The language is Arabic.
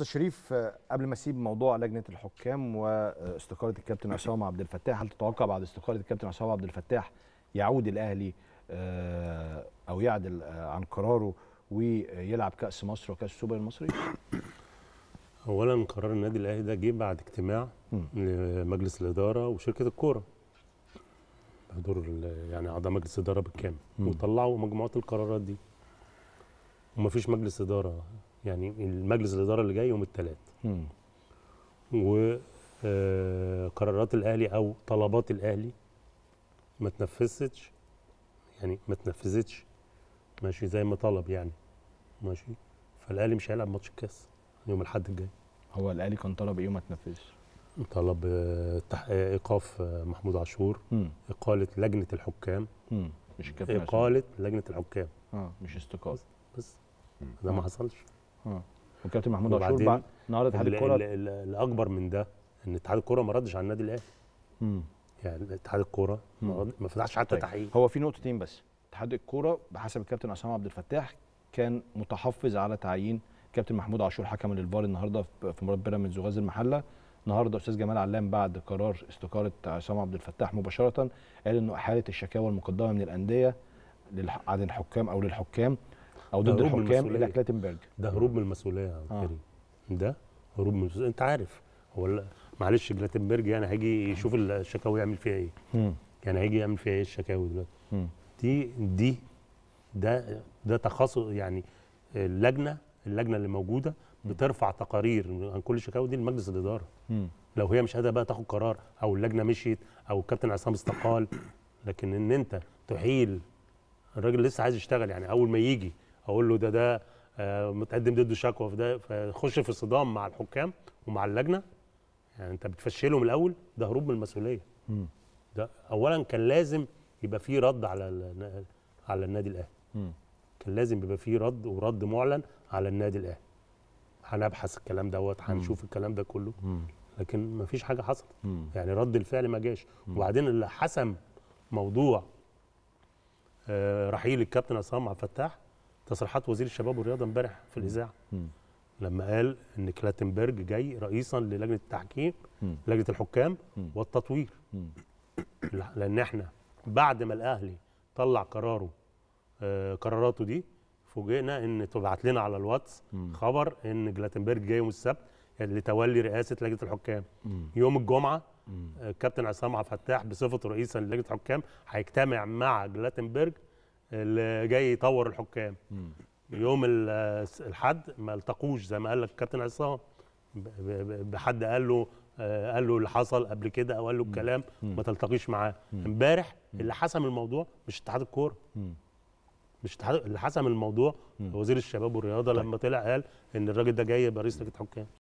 استاذ شريف قبل ما اسيب موضوع لجنه الحكام واستقاله الكابتن عصام عبد الفتاح هل تتوقع بعد استقاله الكابتن عصام عبد الفتاح يعود الاهلي آه، او يعدل آه، عن قراره ويلعب كاس مصر وكاس السوبر المصري اولا قرار النادي الاهلي ده جه بعد اجتماع لمجلس الاداره وشركه الكوره دور يعني اعضاء مجلس اداره بالكامل وطلعوا مجموعه القرارات دي ومفيش مجلس اداره يعني المجلس الاداره اللي جاي يوم الثلاث وقرارات آه، الاهلي او طلبات الاهلي ما تنفذتش يعني ما تنفذتش ماشي زي ما طلب يعني ماشي فالاهلي مش هيلعب ماتش الكاس يوم الاحد الجاي هو الاهلي كان طلب ايه وما تنفذش طلب آه، آه، ايقاف محمود عاشور اقاله لجنه الحكام مم. مش كابتن اقاله لجنه الحكام اه مش استقاله بس, بس. ده ما حصلش آه. والكابتن محمود عاشور بعد نهار اتحاد الكوره الاكبر من ده ان اتحاد الكوره ما ردش على النادي الاهلي يعني اتحاد الكوره ما فتحش حتى طيب. تحقيق هو في نقطتين بس اتحاد الكوره بحسب الكابتن عصام عبد الفتاح كان متحفظ على تعيين كابتن محمود عاشور حكم للفار النهارده في مباراه بيراميدز وغاز المحله النهارده استاذ جمال علام بعد قرار استقاله عصام عبد الفتاح مباشره قال انه احاله الشكاوى المقدمه من الانديه عن الحكام او للحكام او ضد الحكام الى كلاتنبرج ده هروب من المسؤوليه يا آه. كريم ده هروب من المسؤوليه انت عارف هو معلش كلاتنبرج يعني هيجي يشوف الشكاوي يعمل فيها ايه مم. يعني هيجي يعمل فيها ايه الشكاوي دلوقتي دي دي ده ده تخصص يعني اللجنه اللجنه اللي موجوده بترفع تقارير عن كل الشكاوي دي لمجلس الاداره مم. لو هي مش قادره بقى تاخد قرار او اللجنه مشيت او الكابتن عصام استقال لكن ان انت تحيل الراجل لسه عايز يشتغل يعني اول ما يجي اقول له ده ده آه، متقدم ضده شكوى في ده فيخش في صدام مع الحكام ومع اللجنه يعني انت بتفشله من الاول ده هروب من المسؤوليه ده اولا كان لازم يبقى في رد على على النادي الاهلي كان لازم يبقى في رد ورد معلن على النادي الاهلي هنبحث الكلام دوت هنشوف الكلام ده كله لكن ما فيش حاجه حصلت يعني رد الفعل ما جاش وبعدين اللي حسم موضوع آه، رحيل الكابتن عصام عبد الفتاح تصريحات وزير الشباب والرياضه امبارح في الاذاعه لما قال ان كلاتنبرج جاي رئيسا للجنه التحكيم لجنه الحكام والتطوير لان احنا بعد ما الاهلي طلع قراره آه قراراته دي فوجئنا ان تبعت لنا على الواتس خبر ان جلاتنبرج جاي يوم السبت لتولي رئاسه لجنه الحكام يوم الجمعه الكابتن آه، عصام عبد الفتاح بصفته رئيسا للجنه الحكام هيجتمع مع جلاتنبرج اللي جاي يطور الحكام يوم الحد ما التقوش زي ما قال لك كابتن عصام بحد قال له آه، قال له اللي حصل قبل كده او قال له الكلام ما تلتقيش معاه امبارح اللي حسم الموضوع مش اتحاد الكوره مش اتحاد اللي حسم الموضوع وزير الشباب والرياضه طيب. لما طلع قال ان الراجل ده جاي يبقى رئيس لجنه حكام